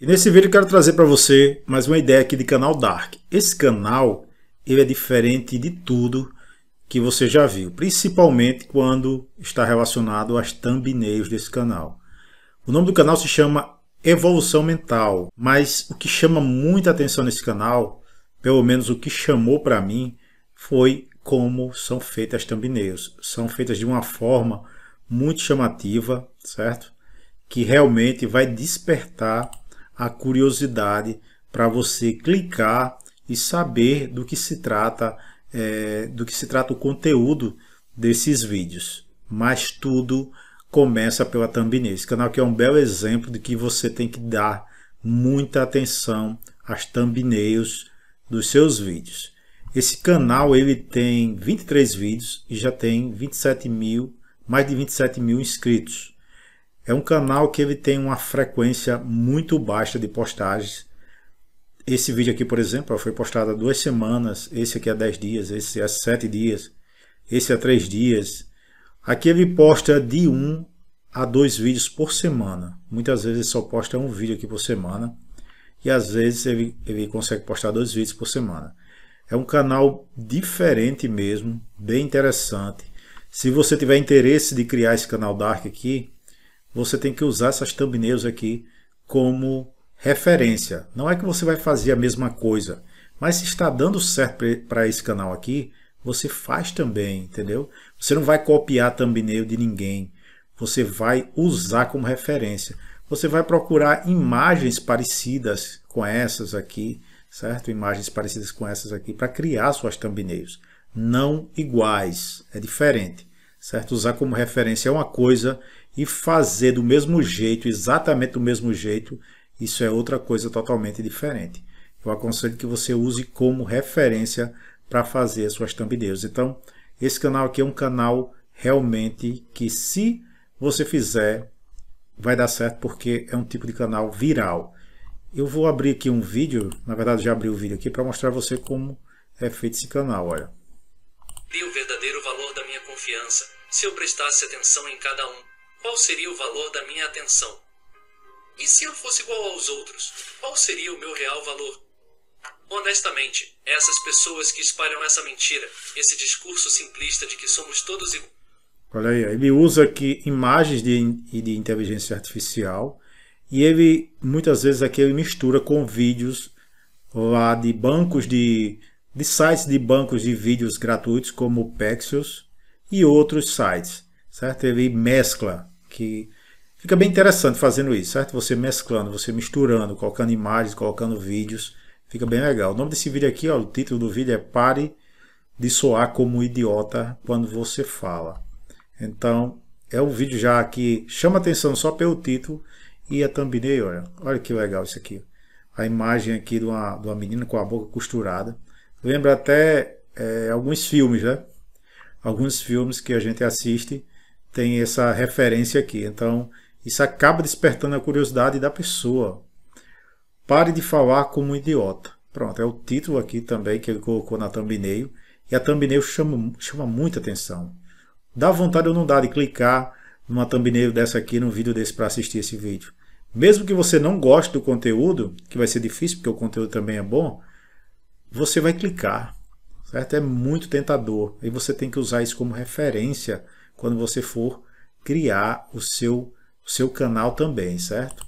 E nesse vídeo eu quero trazer para você mais uma ideia aqui de canal Dark. Esse canal ele é diferente de tudo que você já viu, principalmente quando está relacionado às thumbnails desse canal. O nome do canal se chama Evolução Mental, mas o que chama muita atenção nesse canal, pelo menos o que chamou para mim, foi como são feitas as thumbnails. São feitas de uma forma muito chamativa, certo? Que realmente vai despertar a curiosidade para você clicar e saber do que se trata, é, do que se trata o conteúdo desses vídeos. Mas tudo começa pela thumbnail. Esse canal aqui é um belo exemplo de que você tem que dar muita atenção às thumbnails dos seus vídeos. Esse canal ele tem 23 vídeos e já tem 27 mil, mais de 27 mil inscritos. É um canal que ele tem uma frequência muito baixa de postagens. Esse vídeo aqui, por exemplo, foi postado há duas semanas, esse aqui há dez dias, esse há sete dias, esse há três dias. Aqui ele posta de um a dois vídeos por semana. Muitas vezes ele só posta um vídeo aqui por semana e às vezes ele, ele consegue postar dois vídeos por semana. É um canal diferente mesmo, bem interessante. Se você tiver interesse de criar esse canal Dark aqui, você tem que usar essas thumbnails aqui como referência. Não é que você vai fazer a mesma coisa, mas se está dando certo para esse canal aqui, você faz também, entendeu? Você não vai copiar thumbnail de ninguém, você vai usar como referência. Você vai procurar imagens parecidas com essas aqui, certo? Imagens parecidas com essas aqui para criar suas thumbnails. Não iguais, é diferente, certo? Usar como referência é uma coisa e fazer do mesmo jeito, exatamente do mesmo jeito, isso é outra coisa totalmente diferente. Eu aconselho que você use como referência para fazer as suas thumbnails. Então, esse canal aqui é um canal realmente que se você fizer, vai dar certo porque é um tipo de canal viral. Eu vou abrir aqui um vídeo, na verdade já abri o vídeo aqui para mostrar você como é feito esse canal, olha. Vi o verdadeiro valor da minha confiança, se eu prestasse atenção em cada um qual seria o valor da minha atenção? E se eu fosse igual aos outros, qual seria o meu real valor? Honestamente, essas pessoas que espalham essa mentira, esse discurso simplista de que somos todos iguais. Olha aí, ele usa aqui imagens de, de inteligência artificial e ele muitas vezes aqui ele mistura com vídeos lá de bancos de, de sites de bancos de vídeos gratuitos como Pexels e outros sites, certo? Ele mescla que fica bem interessante fazendo isso, certo? Você mesclando, você misturando, colocando imagens, colocando vídeos, fica bem legal. O nome desse vídeo aqui, ó, o título do vídeo é Pare de soar como idiota quando você fala. Então, é um vídeo já que chama atenção só pelo título e a é thumbnail, olha, olha que legal isso aqui. A imagem aqui de uma, de uma menina com a boca costurada. Lembra até é, alguns filmes, né? Alguns filmes que a gente assiste tem essa referência aqui. Então, isso acaba despertando a curiosidade da pessoa. Pare de falar como um idiota. Pronto, é o título aqui também que ele colocou na thumbnail. E a thumbnail chama, chama muita atenção. Dá vontade ou não dá de clicar numa thumbnail dessa aqui, num vídeo desse para assistir esse vídeo. Mesmo que você não goste do conteúdo, que vai ser difícil porque o conteúdo também é bom, você vai clicar, certo? É muito tentador e você tem que usar isso como referência quando você for criar o seu, o seu canal também, certo?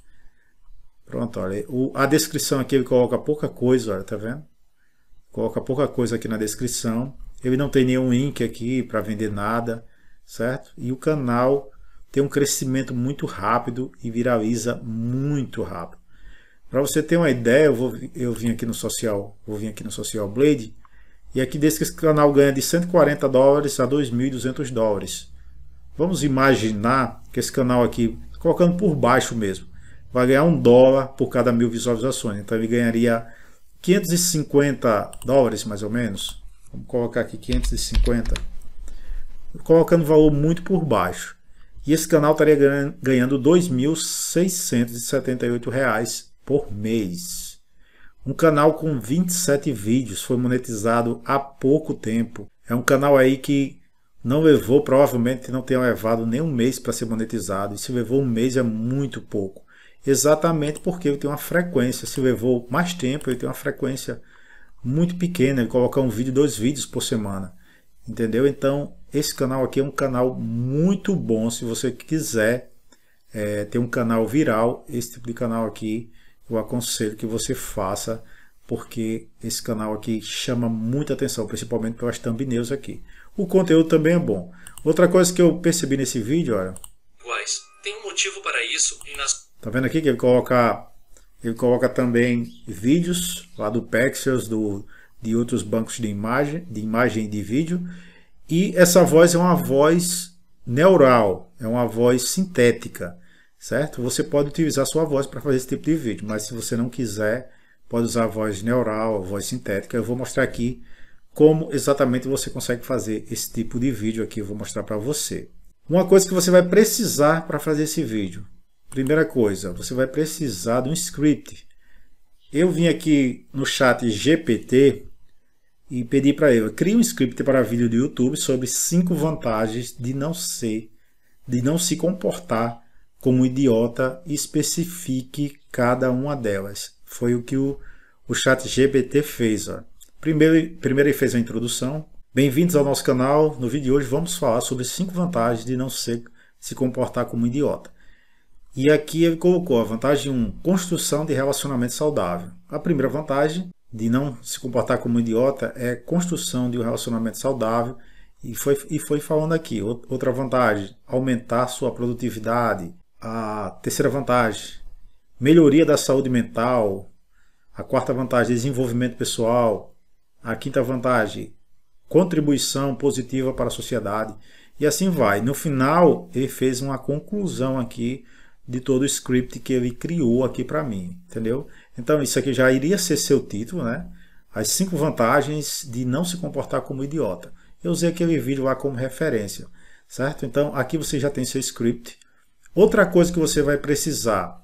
Pronto, olha, o, a descrição aqui ele coloca pouca coisa, olha, tá vendo? Coloca pouca coisa aqui na descrição. Ele não tem nenhum link aqui para vender nada, certo? E o canal tem um crescimento muito rápido e viraliza muito rápido. Para você ter uma ideia, eu, vou, eu vim aqui no Social, vou vir aqui no Social Blade, e aqui desse canal ganha de 140 dólares a 2.200 dólares. Vamos imaginar que esse canal aqui, colocando por baixo mesmo, vai ganhar um dólar por cada mil visualizações. Então ele ganharia 550 dólares, mais ou menos. Vamos colocar aqui 550. Colocando o valor muito por baixo. E esse canal estaria ganhando R$ 2.678 por mês. Um canal com 27 vídeos foi monetizado há pouco tempo. É um canal aí que não levou, provavelmente não tenha levado nem um mês para ser monetizado. E se levou um mês é muito pouco. Exatamente porque ele tem uma frequência. Se levou mais tempo, ele tem uma frequência muito pequena. Ele colocar um vídeo, dois vídeos por semana. Entendeu? Então, esse canal aqui é um canal muito bom. Se você quiser é, ter um canal viral, esse tipo de canal aqui, eu aconselho que você faça porque esse canal aqui chama muita atenção, principalmente pelas thumbnails aqui o conteúdo também é bom. Outra coisa que eu percebi nesse vídeo, olha. Quais? Tem um motivo para isso. Nas... Tá vendo aqui que ele coloca, ele coloca também vídeos lá do Pexels, do, de outros bancos de imagem, de imagem e de vídeo. E essa voz é uma voz neural, é uma voz sintética, certo? Você pode utilizar sua voz para fazer esse tipo de vídeo, mas se você não quiser, pode usar a voz neural, a voz sintética. Eu vou mostrar aqui como exatamente você consegue fazer esse tipo de vídeo aqui, eu vou mostrar para você. Uma coisa que você vai precisar para fazer esse vídeo. Primeira coisa, você vai precisar de um script. Eu vim aqui no chat GPT e pedi para ele, crie um script para vídeo do YouTube sobre cinco vantagens de não ser, de não se comportar como idiota e especifique cada uma delas. Foi o que o, o chat GPT fez. Ó. Primeiro, primeiro ele fez a introdução. Bem-vindos ao nosso canal. No vídeo de hoje vamos falar sobre cinco vantagens de não ser, se comportar como um idiota. E aqui ele colocou a vantagem 1, construção de relacionamento saudável. A primeira vantagem de não se comportar como um idiota é construção de um relacionamento saudável. E foi, e foi falando aqui. Outra vantagem, aumentar sua produtividade. A terceira vantagem, melhoria da saúde mental. A quarta vantagem, desenvolvimento pessoal. A quinta vantagem, contribuição positiva para a sociedade. E assim vai. No final, ele fez uma conclusão aqui de todo o script que ele criou aqui para mim, entendeu? Então, isso aqui já iria ser seu título, né? As cinco vantagens de não se comportar como idiota. Eu usei aquele vídeo lá como referência, certo? Então, aqui você já tem seu script. Outra coisa que você vai precisar,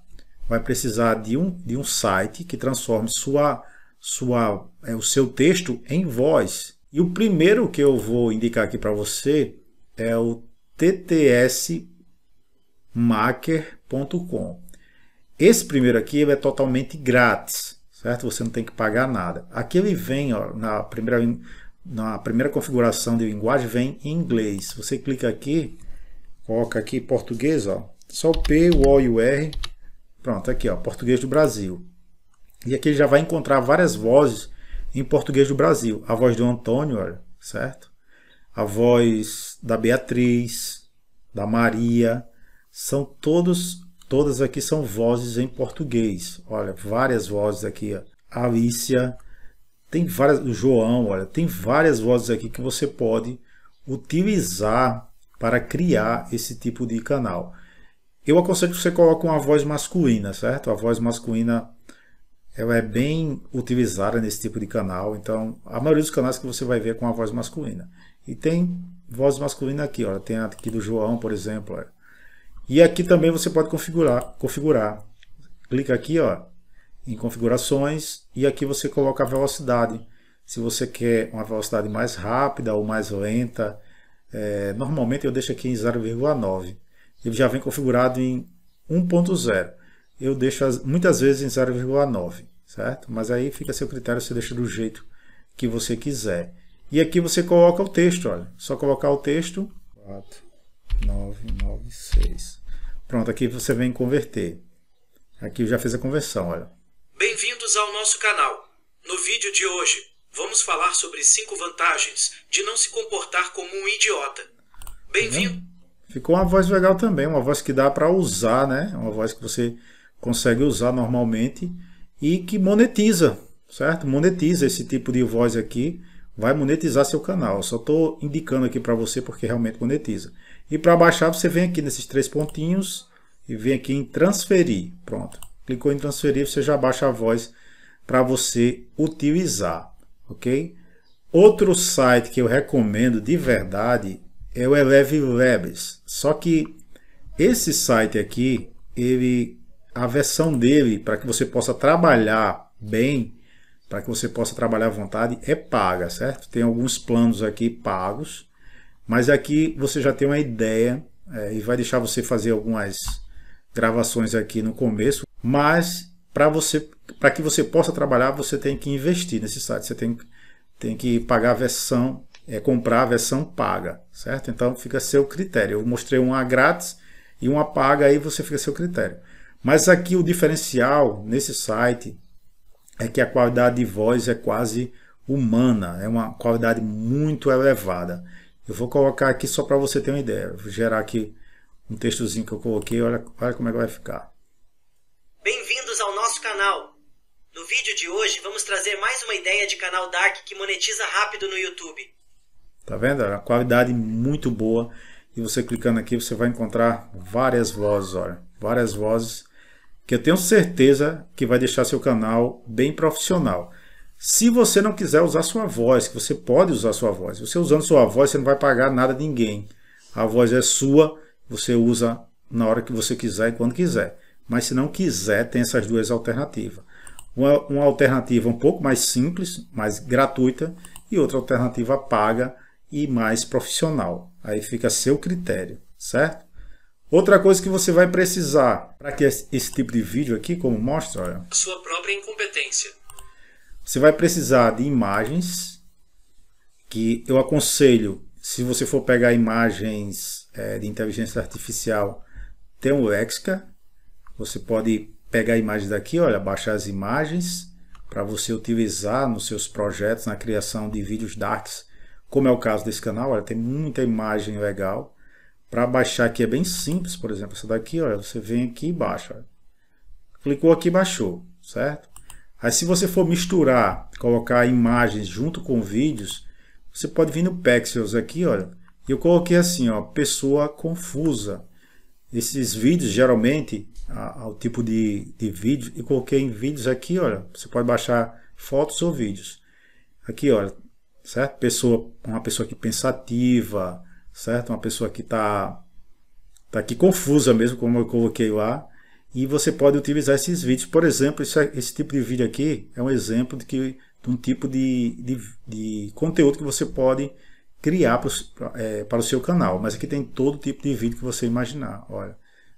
vai precisar de um, de um site que transforme sua sua, é, o seu texto em voz. E o primeiro que eu vou indicar aqui para você é o ttsmaker.com. Esse primeiro aqui é totalmente grátis, certo? Você não tem que pagar nada. Aqui ele vem ó, na, primeira, na primeira configuração de linguagem, vem em inglês. Você clica aqui, coloca aqui português, ó, só o P, o O e o R. Pronto, aqui, ó, português do Brasil. E aqui ele já vai encontrar várias vozes em português do Brasil. A voz do Antônio, certo? A voz da Beatriz, da Maria. São todos, todas aqui são vozes em português. Olha, várias vozes aqui. Ó. A Alicia, tem várias, o João, olha, tem várias vozes aqui que você pode utilizar para criar esse tipo de canal. Eu aconselho que você coloque uma voz masculina, certo? A voz masculina ela é bem utilizada nesse tipo de canal. Então, a maioria dos canais que você vai ver é com a voz masculina. E tem voz masculina aqui, ó tem aqui do João, por exemplo. É. E aqui também você pode configurar, configurar. Clica aqui, ó, em configurações e aqui você coloca a velocidade. Se você quer uma velocidade mais rápida ou mais lenta, é, normalmente eu deixo aqui em 0,9. Ele já vem configurado em 1.0 eu deixo as, muitas vezes em 0,9, certo? Mas aí fica a seu critério, você deixa do jeito que você quiser. E aqui você coloca o texto, olha. Só colocar o texto. 4, 9, 9, 6. Pronto, aqui você vem converter. Aqui eu já fiz a conversão, olha. Bem-vindos ao nosso canal. No vídeo de hoje, vamos falar sobre 5 vantagens de não se comportar como um idiota. Tá Bem-vindo. Ficou uma voz legal também, uma voz que dá para usar, né? Uma voz que você consegue usar normalmente e que monetiza, certo? Monetiza esse tipo de voz aqui, vai monetizar seu canal. Eu só estou indicando aqui para você porque realmente monetiza. E para baixar, você vem aqui nesses três pontinhos e vem aqui em transferir. Pronto. Clicou em transferir, você já baixa a voz para você utilizar, ok? Outro site que eu recomendo de verdade é o Eleve Labs. Só que esse site aqui, ele a versão dele para que você possa trabalhar bem, para que você possa trabalhar à vontade, é paga, certo? Tem alguns planos aqui pagos, mas aqui você já tem uma ideia é, e vai deixar você fazer algumas gravações aqui no começo, mas para você para que você possa trabalhar, você tem que investir nesse site, você tem, tem que pagar a versão, é, comprar a versão paga, certo? Então fica a seu critério. Eu mostrei uma grátis e uma paga, aí você fica a seu critério. Mas aqui o diferencial nesse site é que a qualidade de voz é quase humana, é uma qualidade muito elevada. Eu vou colocar aqui só para você ter uma ideia. Vou gerar aqui um textozinho que eu coloquei, olha, olha como é que vai ficar. Bem-vindos ao nosso canal. No vídeo de hoje vamos trazer mais uma ideia de canal Dark que monetiza rápido no YouTube. Tá vendo? É uma qualidade muito boa. E você clicando aqui você vai encontrar várias vozes, olha várias vozes, que eu tenho certeza que vai deixar seu canal bem profissional. Se você não quiser usar sua voz, que você pode usar sua voz. Você usando sua voz, você não vai pagar nada a ninguém. A voz é sua, você usa na hora que você quiser e quando quiser. Mas se não quiser, tem essas duas alternativas. Uma, uma alternativa um pouco mais simples, mais gratuita, e outra alternativa paga e mais profissional. Aí fica a seu critério, certo? Outra coisa que você vai precisar para que esse, tipo de vídeo aqui, como mostra, olha, sua própria incompetência. Você vai precisar de imagens que eu aconselho, se você for pegar imagens é, de inteligência artificial, tem o Lexica. Você pode pegar a imagem daqui, olha, baixar as imagens para você utilizar nos seus projetos, na criação de vídeos darks, como é o caso desse canal, olha, tem muita imagem legal para baixar aqui é bem simples, por exemplo, essa daqui, olha você vem aqui e baixa. Clicou aqui baixou, certo? Aí se você for misturar, colocar imagens junto com vídeos, você pode vir no Pexels aqui, olha. Eu coloquei assim, ó, pessoa confusa. Esses vídeos, geralmente, ao tipo de, de vídeo, eu coloquei em vídeos aqui, olha. Você pode baixar fotos ou vídeos. Aqui, olha, certo? Pessoa, uma pessoa que é pensativa, certo? Uma pessoa que está tá aqui confusa mesmo, como eu coloquei lá, e você pode utilizar esses vídeos. Por exemplo, esse, é, esse tipo de vídeo aqui é um exemplo de, que, de um tipo de, de, de conteúdo que você pode criar é, para o seu canal. Mas aqui tem todo tipo de vídeo que você imaginar. Olha,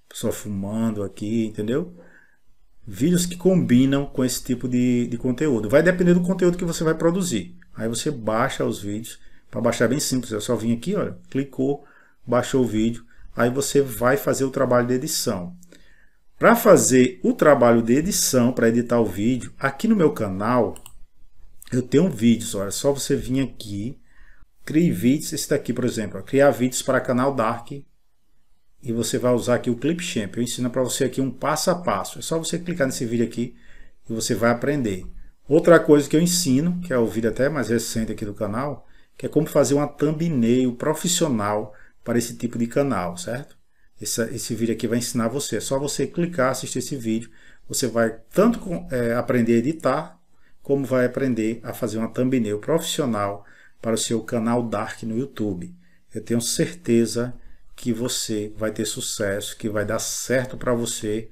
pessoa fumando aqui, entendeu? Vídeos que combinam com esse tipo de, de conteúdo. Vai depender do conteúdo que você vai produzir. Aí você baixa os vídeos para baixar é bem simples, é só vir aqui, olha, clicou, baixou o vídeo, aí você vai fazer o trabalho de edição. Para fazer o trabalho de edição, para editar o vídeo, aqui no meu canal, eu tenho vídeos, olha, é só você vir aqui, crie vídeos, esse daqui, por exemplo, ó, criar vídeos para canal Dark, e você vai usar aqui o Clipchamp. Eu ensino para você aqui um passo a passo. É só você clicar nesse vídeo aqui e você vai aprender. Outra coisa que eu ensino, que é o vídeo até mais recente aqui do canal, que é como fazer uma thumbnail profissional para esse tipo de canal, certo? Esse, esse vídeo aqui vai ensinar você. É só você clicar, assistir esse vídeo. Você vai tanto é, aprender a editar, como vai aprender a fazer uma thumbnail profissional para o seu canal Dark no YouTube. Eu tenho certeza que você vai ter sucesso, que vai dar certo para você